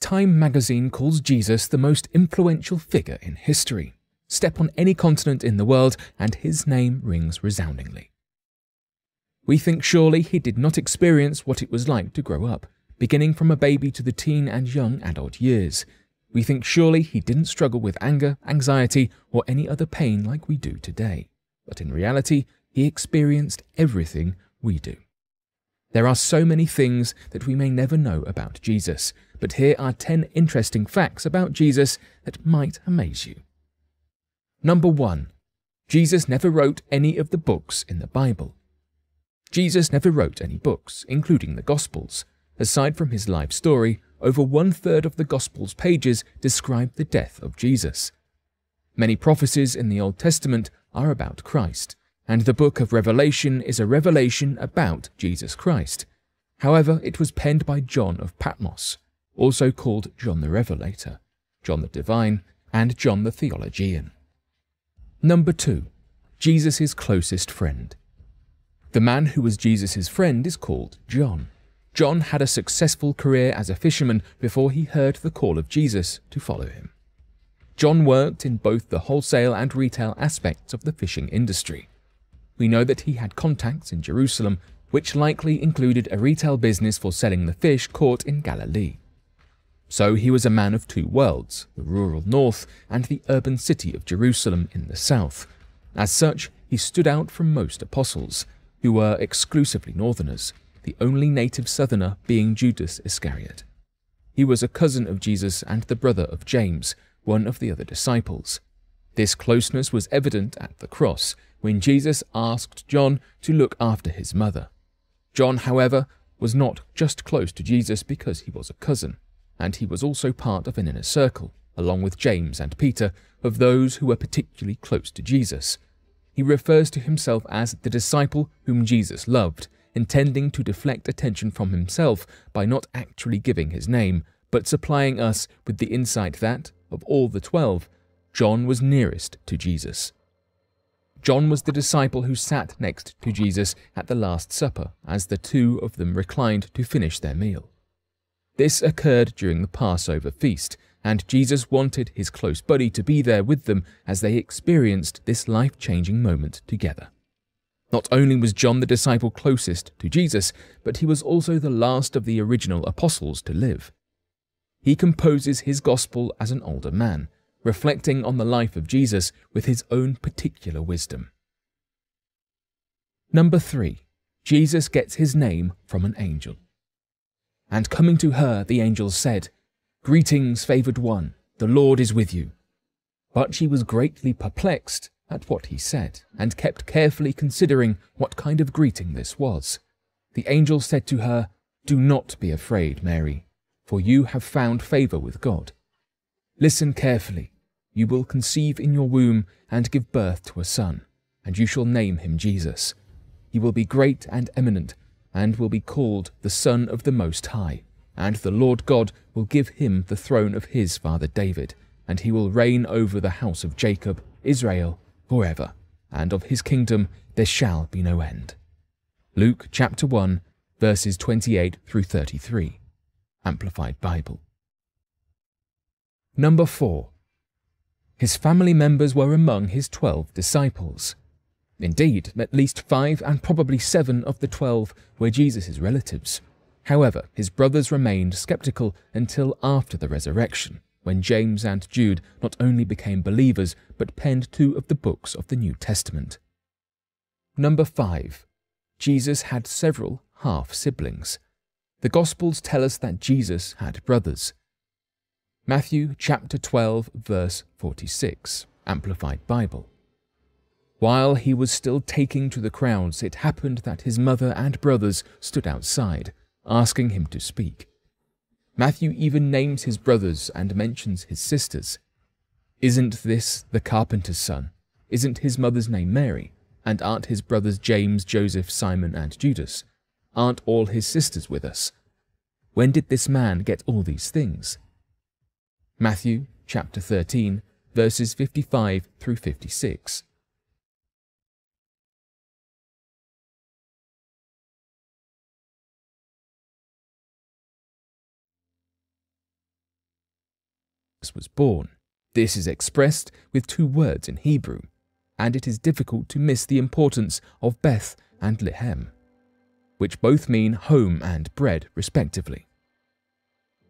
Time magazine calls Jesus the most influential figure in history. Step on any continent in the world, and his name rings resoundingly. We think surely he did not experience what it was like to grow up, beginning from a baby to the teen and young adult years. We think surely he didn't struggle with anger, anxiety, or any other pain like we do today. But in reality, he experienced everything we do. There are so many things that we may never know about Jesus, but here are 10 interesting facts about Jesus that might amaze you. Number 1. Jesus never wrote any of the books in the Bible. Jesus never wrote any books, including the Gospels. Aside from his life story, over one third of the Gospels' pages describe the death of Jesus. Many prophecies in the Old Testament are about Christ and the book of Revelation is a revelation about Jesus Christ. However, it was penned by John of Patmos, also called John the Revelator, John the Divine, and John the Theologian. Number 2. Jesus' closest friend. The man who was Jesus' friend is called John. John had a successful career as a fisherman before he heard the call of Jesus to follow him. John worked in both the wholesale and retail aspects of the fishing industry we know that he had contacts in Jerusalem, which likely included a retail business for selling the fish caught in Galilee. So he was a man of two worlds, the rural north and the urban city of Jerusalem in the south. As such, he stood out from most apostles, who were exclusively northerners, the only native southerner being Judas Iscariot. He was a cousin of Jesus and the brother of James, one of the other disciples. This closeness was evident at the cross, when Jesus asked John to look after his mother. John, however, was not just close to Jesus because he was a cousin, and he was also part of an inner circle, along with James and Peter, of those who were particularly close to Jesus. He refers to himself as the disciple whom Jesus loved, intending to deflect attention from himself by not actually giving his name, but supplying us with the insight that, of all the twelve, John was nearest to Jesus. John was the disciple who sat next to Jesus at the Last Supper as the two of them reclined to finish their meal. This occurred during the Passover feast, and Jesus wanted his close buddy to be there with them as they experienced this life changing moment together. Not only was John the disciple closest to Jesus, but he was also the last of the original apostles to live. He composes his gospel as an older man, reflecting on the life of Jesus with his own particular wisdom. Number 3. Jesus gets his name from an angel. And coming to her, the angel said, Greetings, favoured one, the Lord is with you. But she was greatly perplexed at what he said, and kept carefully considering what kind of greeting this was. The angel said to her, Do not be afraid, Mary, for you have found favour with God. Listen carefully. You will conceive in your womb and give birth to a son, and you shall name him Jesus. He will be great and eminent, and will be called the Son of the Most High. And the Lord God will give him the throne of his father David, and he will reign over the house of Jacob, Israel, forever. And of his kingdom there shall be no end. Luke chapter 1, verses 28 through 33. Amplified Bible. Number 4. His family members were among his 12 disciples. Indeed, at least five and probably seven of the 12 were Jesus' relatives. However, his brothers remained skeptical until after the resurrection, when James and Jude not only became believers but penned two of the books of the New Testament. Number 5. Jesus had several half siblings. The Gospels tell us that Jesus had brothers. Matthew chapter 12 verse 46, Amplified Bible. While he was still taking to the crowds, it happened that his mother and brothers stood outside, asking him to speak. Matthew even names his brothers and mentions his sisters. Isn't this the carpenter's son? Isn't his mother's name Mary? And aren't his brothers James, Joseph, Simon, and Judas? Aren't all his sisters with us? When did this man get all these things? Matthew chapter 13, verses 55 through 56. was born. This is expressed with two words in Hebrew, and it is difficult to miss the importance of Beth and Lehem, which both mean home and bread, respectively.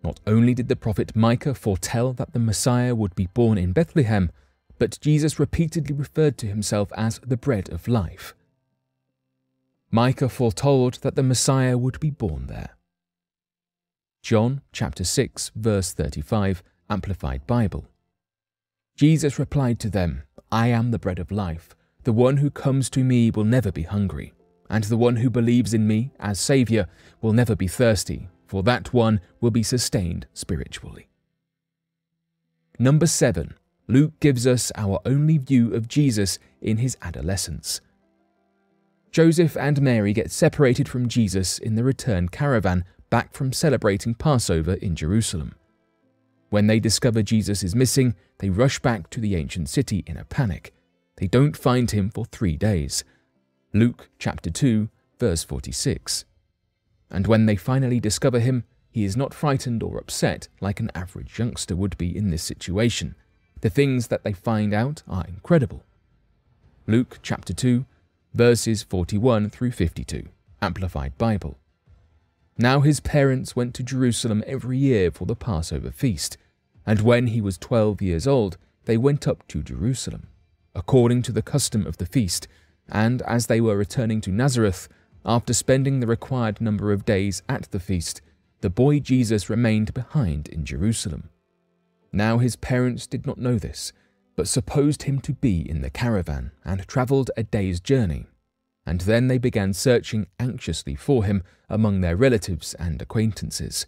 Not only did the prophet Micah foretell that the Messiah would be born in Bethlehem, but Jesus repeatedly referred to himself as the bread of life. Micah foretold that the Messiah would be born there. John chapter 6 verse 35 Amplified Bible. Jesus replied to them, I am the bread of life. The one who comes to me will never be hungry, and the one who believes in me as Saviour will never be thirsty, for that one will be sustained spiritually. Number 7. Luke gives us our only view of Jesus in his adolescence. Joseph and Mary get separated from Jesus in the return caravan back from celebrating Passover in Jerusalem. When they discover Jesus is missing, they rush back to the ancient city in a panic. They don't find him for three days. Luke chapter 2, verse 46 and when they finally discover him, he is not frightened or upset like an average youngster would be in this situation. The things that they find out are incredible. Luke chapter 2, verses 41 through 52, Amplified Bible. Now his parents went to Jerusalem every year for the Passover feast, and when he was 12 years old, they went up to Jerusalem. According to the custom of the feast, and as they were returning to Nazareth, after spending the required number of days at the feast, the boy Jesus remained behind in Jerusalem. Now his parents did not know this, but supposed him to be in the caravan and travelled a day's journey. And then they began searching anxiously for him among their relatives and acquaintances.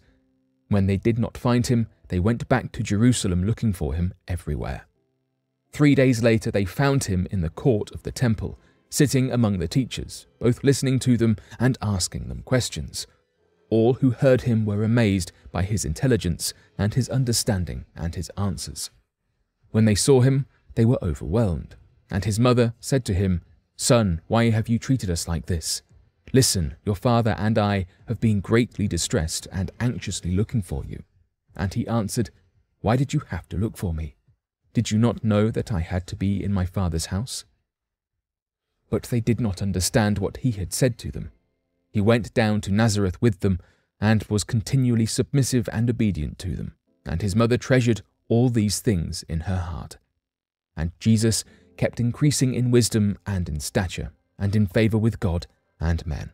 When they did not find him, they went back to Jerusalem looking for him everywhere. Three days later, they found him in the court of the temple sitting among the teachers, both listening to them and asking them questions. All who heard him were amazed by his intelligence and his understanding and his answers. When they saw him, they were overwhelmed, and his mother said to him, Son, why have you treated us like this? Listen, your father and I have been greatly distressed and anxiously looking for you. And he answered, Why did you have to look for me? Did you not know that I had to be in my father's house? but they did not understand what he had said to them. He went down to Nazareth with them and was continually submissive and obedient to them, and his mother treasured all these things in her heart. And Jesus kept increasing in wisdom and in stature, and in favour with God and men.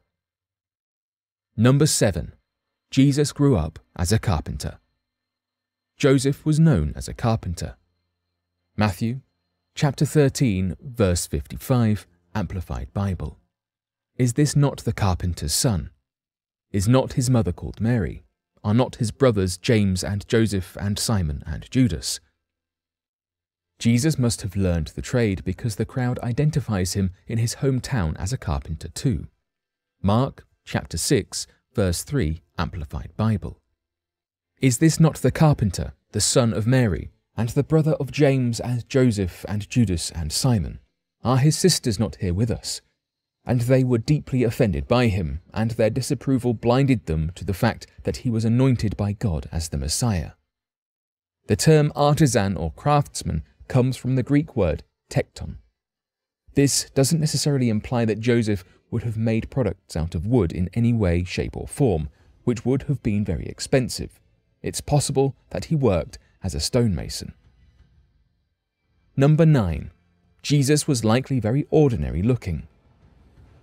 Number 7. Jesus grew up as a carpenter. Joseph was known as a carpenter. Matthew chapter 13 verse 55 Amplified Bible. Is this not the carpenter's son? Is not his mother called Mary? Are not his brothers James and Joseph and Simon and Judas? Jesus must have learned the trade because the crowd identifies him in his hometown as a carpenter too. Mark chapter 6, verse 3, Amplified Bible. Is this not the carpenter, the son of Mary, and the brother of James and Joseph and Judas and Simon? Are his sisters not here with us? And they were deeply offended by him, and their disapproval blinded them to the fact that he was anointed by God as the Messiah. The term artisan or craftsman comes from the Greek word tekton. This doesn't necessarily imply that Joseph would have made products out of wood in any way, shape, or form, which would have been very expensive. It's possible that he worked as a stonemason. Number 9. Jesus was likely very ordinary looking.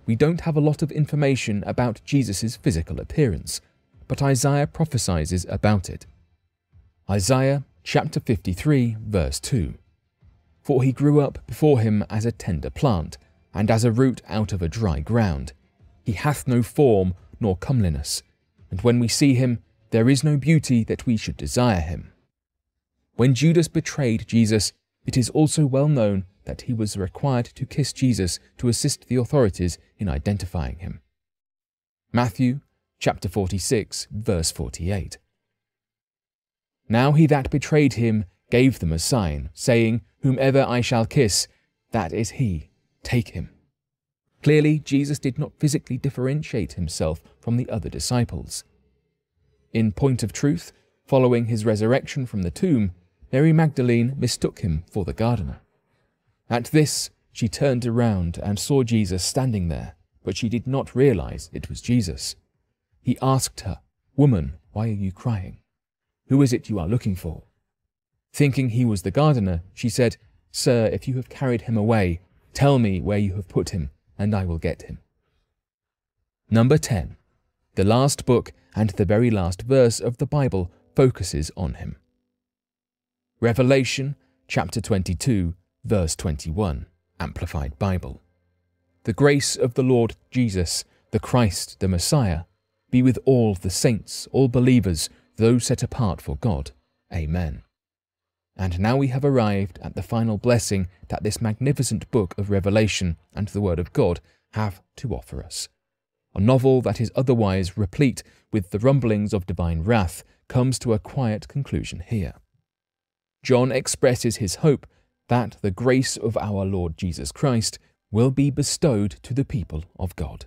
We don't have a lot of information about Jesus' physical appearance, but Isaiah prophesies about it. Isaiah chapter 53, verse 2. For he grew up before him as a tender plant, and as a root out of a dry ground. He hath no form nor comeliness, and when we see him, there is no beauty that we should desire him. When Judas betrayed Jesus, it is also well known that he was required to kiss Jesus to assist the authorities in identifying him. Matthew chapter 46, verse 48. Now he that betrayed him gave them a sign, saying, Whomever I shall kiss, that is he, take him. Clearly, Jesus did not physically differentiate himself from the other disciples. In point of truth, following his resurrection from the tomb, Mary Magdalene mistook him for the gardener. At this, she turned around and saw Jesus standing there, but she did not realize it was Jesus. He asked her, Woman, why are you crying? Who is it you are looking for? Thinking he was the gardener, she said, Sir, if you have carried him away, tell me where you have put him, and I will get him. Number 10. The last book and the very last verse of the Bible focuses on him. Revelation chapter 22, verse 21, Amplified Bible. The grace of the Lord Jesus, the Christ, the Messiah, be with all the saints, all believers, those set apart for God. Amen. And now we have arrived at the final blessing that this magnificent book of Revelation and the Word of God have to offer us. A novel that is otherwise replete with the rumblings of divine wrath comes to a quiet conclusion here. John expresses his hope that the grace of our Lord Jesus Christ will be bestowed to the people of God.